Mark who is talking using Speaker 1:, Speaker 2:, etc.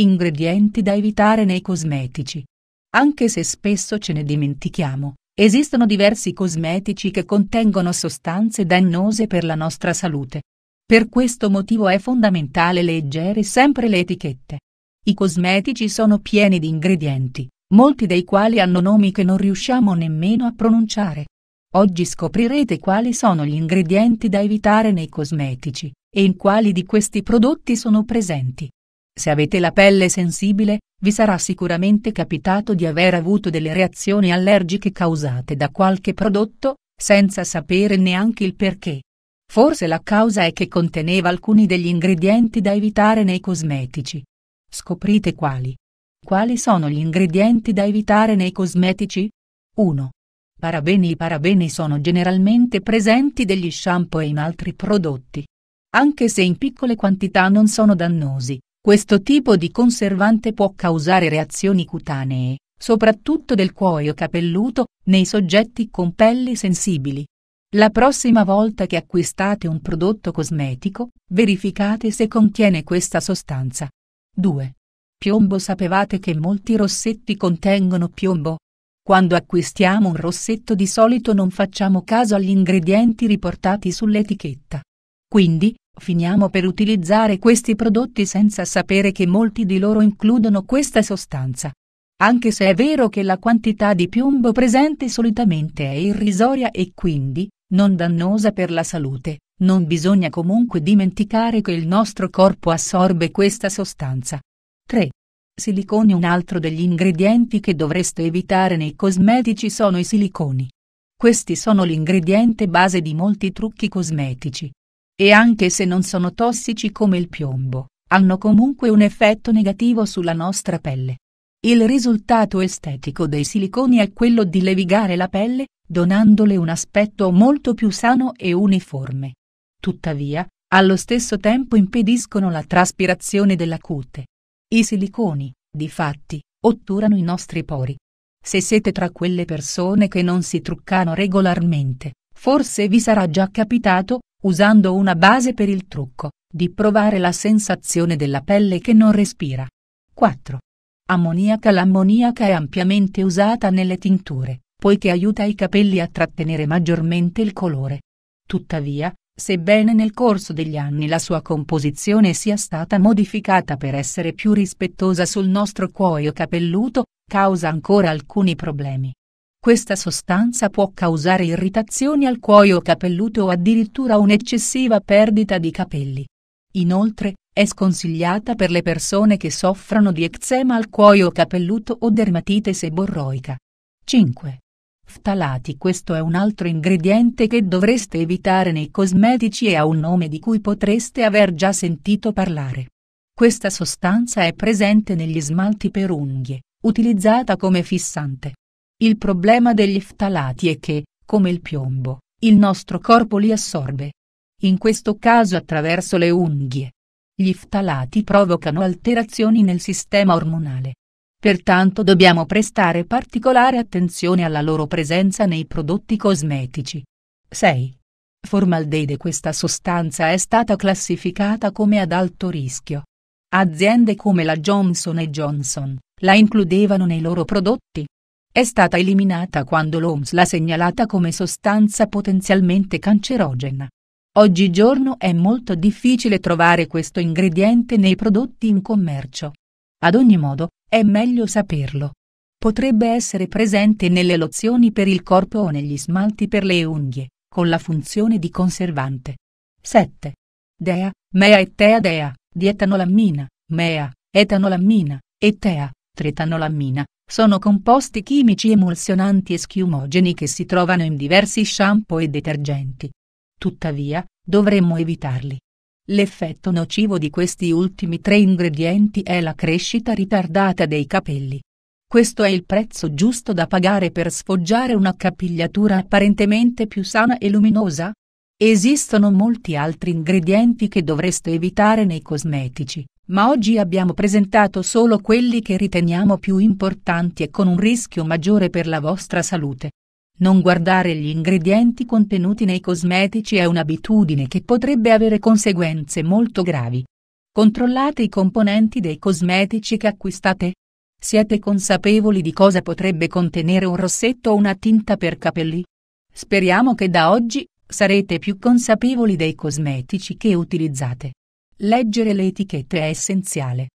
Speaker 1: ingredienti da evitare nei cosmetici. Anche se spesso ce ne dimentichiamo, esistono diversi cosmetici che contengono sostanze dannose per la nostra salute. Per questo motivo è fondamentale leggere sempre le etichette. I cosmetici sono pieni di ingredienti, molti dei quali hanno nomi che non riusciamo nemmeno a pronunciare. Oggi scoprirete quali sono gli ingredienti da evitare nei cosmetici e in quali di questi prodotti sono presenti. Se avete la pelle sensibile, vi sarà sicuramente capitato di aver avuto delle reazioni allergiche causate da qualche prodotto, senza sapere neanche il perché. Forse la causa è che conteneva alcuni degli ingredienti da evitare nei cosmetici. Scoprite quali. Quali sono gli ingredienti da evitare nei cosmetici? 1. Parabeni I parabeni sono generalmente presenti negli shampoo e in altri prodotti. Anche se in piccole quantità non sono dannosi, questo tipo di conservante può causare reazioni cutanee, soprattutto del cuoio capelluto, nei soggetti con pelli sensibili. La prossima volta che acquistate un prodotto cosmetico, verificate se contiene questa sostanza. 2. Piombo Sapevate che molti rossetti contengono piombo? Quando acquistiamo un rossetto di solito non facciamo caso agli ingredienti riportati sull'etichetta. Quindi, Finiamo per utilizzare questi prodotti senza sapere che molti di loro includono questa sostanza. Anche se è vero che la quantità di piombo presente solitamente è irrisoria e quindi non dannosa per la salute, non bisogna comunque dimenticare che il nostro corpo assorbe questa sostanza. 3. Siliconi Un altro degli ingredienti che dovreste evitare nei cosmetici sono i siliconi. Questi sono l'ingrediente base di molti trucchi cosmetici, e anche se non sono tossici come il piombo, hanno comunque un effetto negativo sulla nostra pelle. Il risultato estetico dei siliconi è quello di levigare la pelle, donandole un aspetto molto più sano e uniforme. Tuttavia, allo stesso tempo impediscono la traspirazione della cute. I siliconi, difatti, otturano i nostri pori. Se siete tra quelle persone che non si truccano regolarmente, forse vi sarà già capitato, usando una base per il trucco, di provare la sensazione della pelle che non respira. 4. Ammoniaca L'ammoniaca è ampiamente usata nelle tinture, poiché aiuta i capelli a trattenere maggiormente il colore. Tuttavia, sebbene nel corso degli anni la sua composizione sia stata modificata per essere più rispettosa sul nostro cuoio capelluto, causa ancora alcuni problemi. Questa sostanza può causare irritazioni al cuoio capelluto o addirittura un'eccessiva perdita di capelli. Inoltre, è sconsigliata per le persone che soffrono di eczema al cuoio capelluto o dermatite seborroica. 5. Ftalati Questo è un altro ingrediente che dovreste evitare nei cosmetici e ha un nome di cui potreste aver già sentito parlare. Questa sostanza è presente negli smalti per unghie, utilizzata come fissante. Il problema degli ftalati è che, come il piombo, il nostro corpo li assorbe. In questo caso attraverso le unghie. Gli ftalati provocano alterazioni nel sistema ormonale. Pertanto dobbiamo prestare particolare attenzione alla loro presenza nei prodotti cosmetici. 6. Formaldeide Questa sostanza è stata classificata come ad alto rischio. Aziende come la Johnson Johnson la includevano nei loro prodotti, è stata eliminata quando l'OMS l'ha segnalata come sostanza potenzialmente cancerogena. Oggigiorno è molto difficile trovare questo ingrediente nei prodotti in commercio. Ad ogni modo, è meglio saperlo. Potrebbe essere presente nelle lozioni per il corpo o negli smalti per le unghie, con la funzione di conservante. 7. DEA, MEA e TEA DEA, dietanolammina, MEA, etanolammina, e TEA, tretanolammina, sono composti chimici emulsionanti e schiumogeni che si trovano in diversi shampoo e detergenti. Tuttavia, dovremmo evitarli. L'effetto nocivo di questi ultimi tre ingredienti è la crescita ritardata dei capelli. Questo è il prezzo giusto da pagare per sfoggiare una capigliatura apparentemente più sana e luminosa? Esistono molti altri ingredienti che dovreste evitare nei cosmetici, ma oggi abbiamo presentato solo quelli che riteniamo più importanti e con un rischio maggiore per la vostra salute. Non guardare gli ingredienti contenuti nei cosmetici è un'abitudine che potrebbe avere conseguenze molto gravi. Controllate i componenti dei cosmetici che acquistate. Siete consapevoli di cosa potrebbe contenere un rossetto o una tinta per capelli? Speriamo che da oggi sarete più consapevoli dei cosmetici che utilizzate. Leggere le etichette è essenziale.